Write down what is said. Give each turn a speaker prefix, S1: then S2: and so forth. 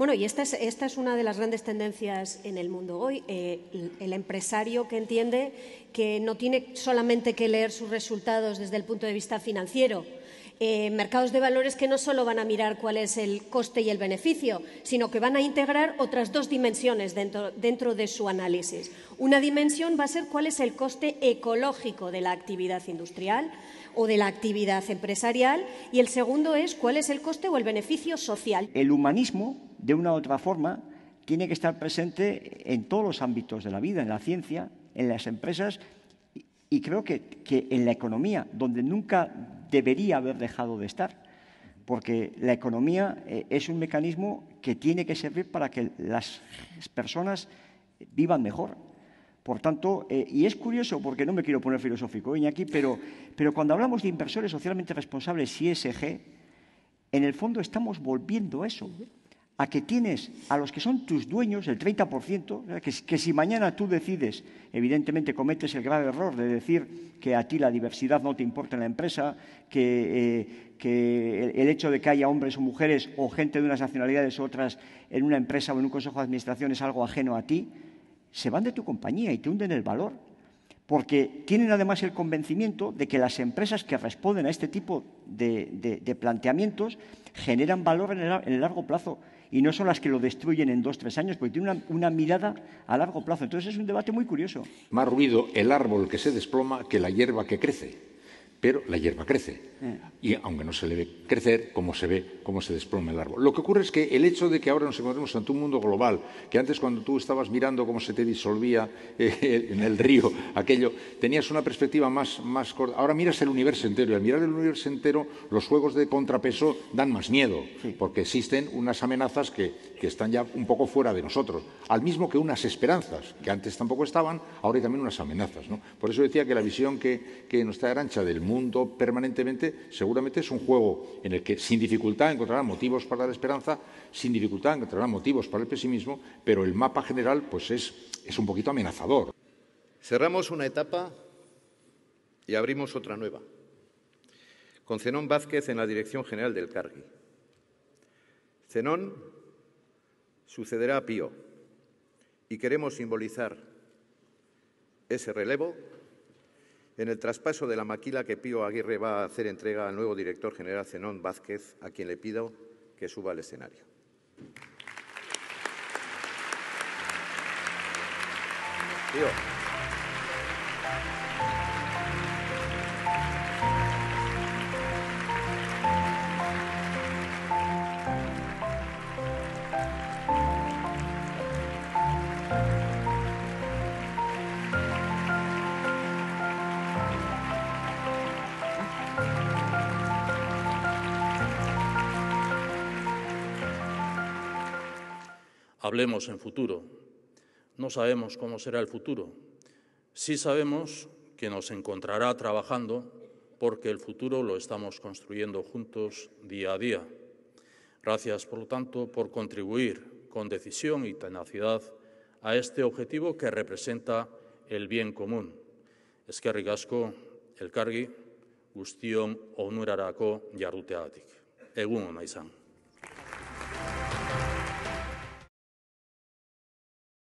S1: Bueno, y esta es, una de las grandes tendencias en el mundo hoy. Eh, el, empresario que entiende que no tiene solamente que leer sus resultados desde el punto de vista financiero, eh, mercados de valores que no solo van a mirar cuál es el coste y el beneficio, sino que van a integrar otras dos dimensiones dentro, de su análisis. Una dimensión va a ser cuál es el coste ecológico de la actividad industrial o de la actividad empresarial y el segundo es cuál es el coste o el beneficio social.
S2: El humanismo de una u otra forma, tiene que estar presente en todos los ámbitos de la vida, en la ciencia, en las empresas y creo que, en la economía, donde nunca debería haber dejado de estar, porque la economía eh, es un mecanismo que tiene que servir para que las personas vivan mejor, por tanto, eh, y es curioso, porque no me quiero poner filosófico, aquí, pero, pero cuando hablamos de inversores socialmente responsables, ISG, en el fondo estamos volviendo a eso a que tienes a los que son tus dueños, el 30%, que, que, si mañana tú decides, evidentemente cometes el grave error de decir que a ti la diversidad no te importa en la empresa, que, eh, el, hecho de que haya hombres o mujeres o gente de unas nacionalidades u otras en una empresa o en un consejo de administración es algo ajeno a ti, se van de tu compañía y te hunden el valor. Porque tienen además el convencimiento de que las empresas que responden a este tipo de, planteamientos generan valor en el largo plazo y no son las que lo destruyen en dos, tres años, porque tiene una mirada a largo plazo. Entonces es un debate muy curioso.
S3: Más ruido el árbol que se desploma que la hierba que crece pero la hierba crece. Mm. Y aunque no se le ve crecer, como se ve, cómo se desploma el árbol. Lo que ocurre es que el hecho de que ahora nos encontremos ante un mundo global, que antes cuando tú estabas mirando cómo se te disolvía eh, en el río aquello, tenías una perspectiva más, más corta. Ahora miras el universo entero y al mirar el universo entero los juegos de contrapeso dan más miedo, porque existen unas amenazas que, están ya un poco fuera de nosotros, al mismo que unas esperanzas, que antes tampoco estaban, ahora hay también unas amenazas. Por eso decía que la visión que, que nos de Arancha del mundo permanentemente, seguramente es un juego en el que sin dificultad encontrará motivos para la esperanza, sin dificultad encontrará motivos para el pesimismo, pero el mapa general pues es, es un poquito
S4: amenazador. Cerramos una etapa y abrimos otra nueva, con Zenón Vázquez en la dirección general del Cargui. Zenón sucederá a Pío y queremos simbolizar ese relevo en el traspaso de la maquila que Pío Aguirre va a hacer entrega al nuevo director general Zenón Vázquez, a quien le pido que suba al escenario.
S5: Hablemos en futuro. No sabemos cómo será el futuro. Sí sabemos que nos encontrará trabajando porque el futuro lo estamos construyendo juntos día a día. Gracias, por lo tanto, por contribuir con decisión y tenacidad a este objetivo que representa el bien común. Eskerrik el elkargi, onurarako Egun